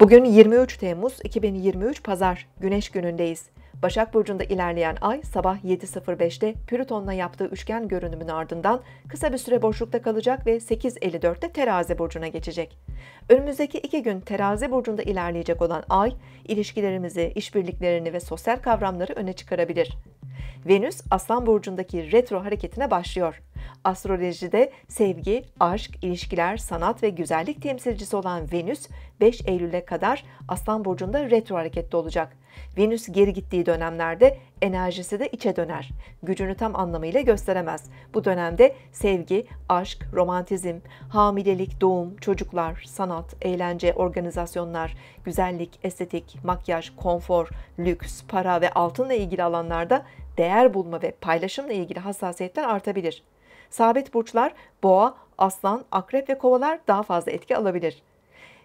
Bugün 23 Temmuz 2023 Pazar Güneş günündeyiz. Başak Burcu'nda ilerleyen ay sabah 7.05'te Plüton'la yaptığı üçgen görünümün ardından kısa bir süre boşlukta kalacak ve 8.54'te Terazi Burcu'na geçecek. Önümüzdeki iki gün Terazi Burcu'nda ilerleyecek olan ay, ilişkilerimizi, işbirliklerini ve sosyal kavramları öne çıkarabilir. Venüs, Aslan Burcu'ndaki retro hareketine başlıyor. Astrolojide sevgi, aşk, ilişkiler, sanat ve güzellik temsilcisi olan Venüs 5 Eylül'e kadar Aslan burcunda retro harekette olacak. Venüs geri gittiği dönemlerde enerjisi de içe döner. Gücünü tam anlamıyla gösteremez. Bu dönemde sevgi, aşk, romantizm, hamilelik, doğum, çocuklar, sanat, eğlence, organizasyonlar, güzellik, estetik, makyaj, konfor, lüks, para ve altınla ilgili alanlarda değer bulma ve paylaşımla ilgili hassasiyetler artabilir. Sabit burçlar boğa, aslan, akrep ve kovalar daha fazla etki alabilir.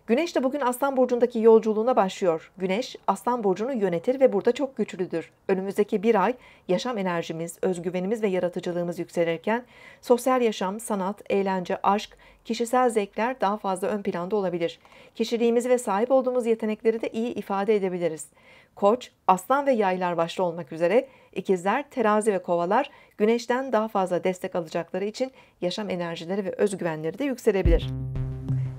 Güneş de bugün Aslan Burcu'ndaki yolculuğuna başlıyor. Güneş, Aslan Burcu'nu yönetir ve burada çok güçlüdür. Önümüzdeki bir ay yaşam enerjimiz, özgüvenimiz ve yaratıcılığımız yükselirken sosyal yaşam, sanat, eğlence, aşk, kişisel zevkler daha fazla ön planda olabilir. Kişiliğimizi ve sahip olduğumuz yetenekleri de iyi ifade edebiliriz. Koç, aslan ve yaylar başta olmak üzere ikizler, terazi ve kovalar güneşten daha fazla destek alacakları için yaşam enerjileri ve özgüvenleri de yükselebilir.